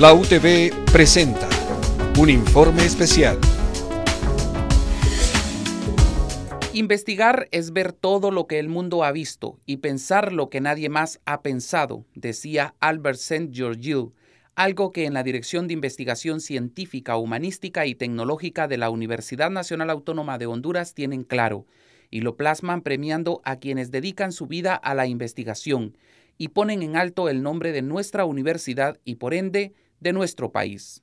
La UTV presenta un informe especial. Investigar es ver todo lo que el mundo ha visto y pensar lo que nadie más ha pensado, decía Albert St. Georgiou, algo que en la Dirección de Investigación Científica, Humanística y Tecnológica de la Universidad Nacional Autónoma de Honduras tienen claro y lo plasman premiando a quienes dedican su vida a la investigación y ponen en alto el nombre de nuestra universidad y por ende de nuestro país.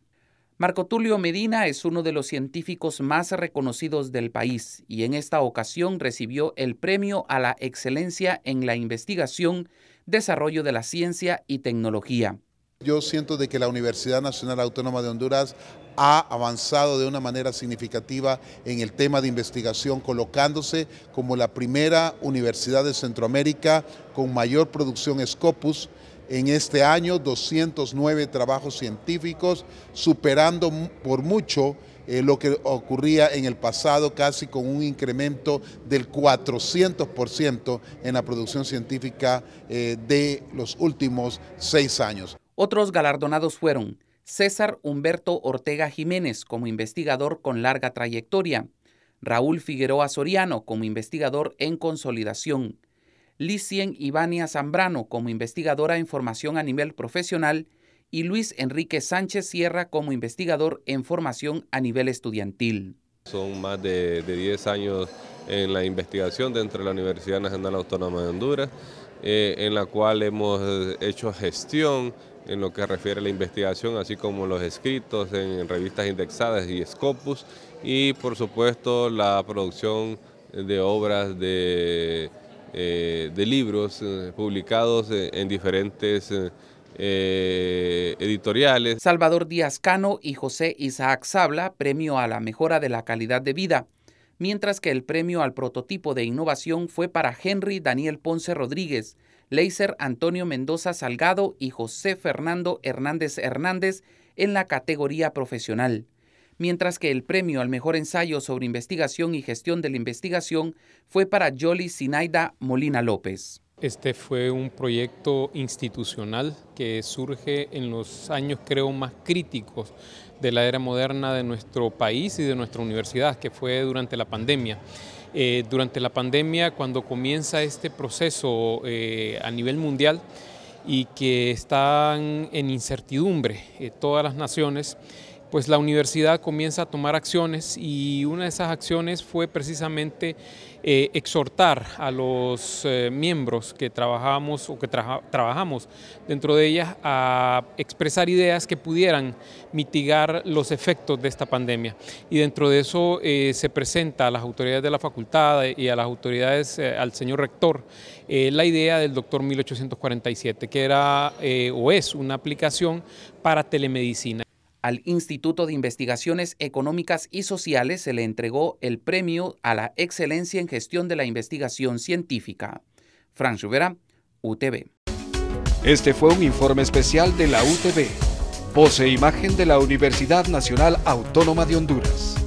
Marco Tulio Medina es uno de los científicos más reconocidos del país y en esta ocasión recibió el Premio a la Excelencia en la Investigación, Desarrollo de la Ciencia y Tecnología. Yo siento de que la Universidad Nacional Autónoma de Honduras ha avanzado de una manera significativa en el tema de investigación, colocándose como la primera universidad de Centroamérica con mayor producción Scopus en este año, 209 trabajos científicos, superando por mucho eh, lo que ocurría en el pasado, casi con un incremento del 400% en la producción científica eh, de los últimos seis años. Otros galardonados fueron César Humberto Ortega Jiménez como investigador con larga trayectoria, Raúl Figueroa Soriano como investigador en consolidación, Licien Ivania Zambrano como investigadora en formación a nivel profesional y Luis Enrique Sánchez Sierra como investigador en formación a nivel estudiantil. Son más de, 10 años en la investigación dentro de la Universidad Nacional Autónoma de Honduras, eh, en la cual hemos hecho gestión en lo que refiere a la investigación, así como los escritos en revistas indexadas y Scopus, y por supuesto la producción de obras de eh, de libros eh, publicados eh, en diferentes editoriales. Salvador Díaz Cano y José Isaac Sabla, premio a la mejora de la calidad de vida, mientras que el premio al prototipo de innovación fue para Henry Daniel Ponce Rodríguez, Leiser Antonio Mendoza Salgado y José Fernando Hernández Hernández en la categoría profesional mientras que el premio al mejor ensayo sobre investigación y gestión de la investigación fue para Yoli Sinaida Molina López. Este fue un proyecto institucional que surge en los años, creo, más críticos de la era moderna de nuestro país y de nuestra universidad, que fue durante la pandemia. Eh, durante la pandemia, cuando comienza este proceso eh, a nivel mundial y que están en incertidumbre eh, todas las naciones, pues la universidad comienza a tomar acciones y una de esas acciones fue precisamente eh, exhortar a los eh, miembros que trabajamos o que trabajamos dentro de ellas a expresar ideas que pudieran mitigar los efectos de esta pandemia. Y dentro de eso eh, se presenta a las autoridades de la facultad y a las autoridades, al señor rector, la idea del doctor 1847, que era o es una aplicación para telemedicina. Al Instituto de Investigaciones Económicas y Sociales se le entregó el premio a la excelencia en gestión de la investigación científica. Fran Rivera, UTV. Este fue un informe especial de la UTV, pose imagen de la Universidad Nacional Autónoma de Honduras.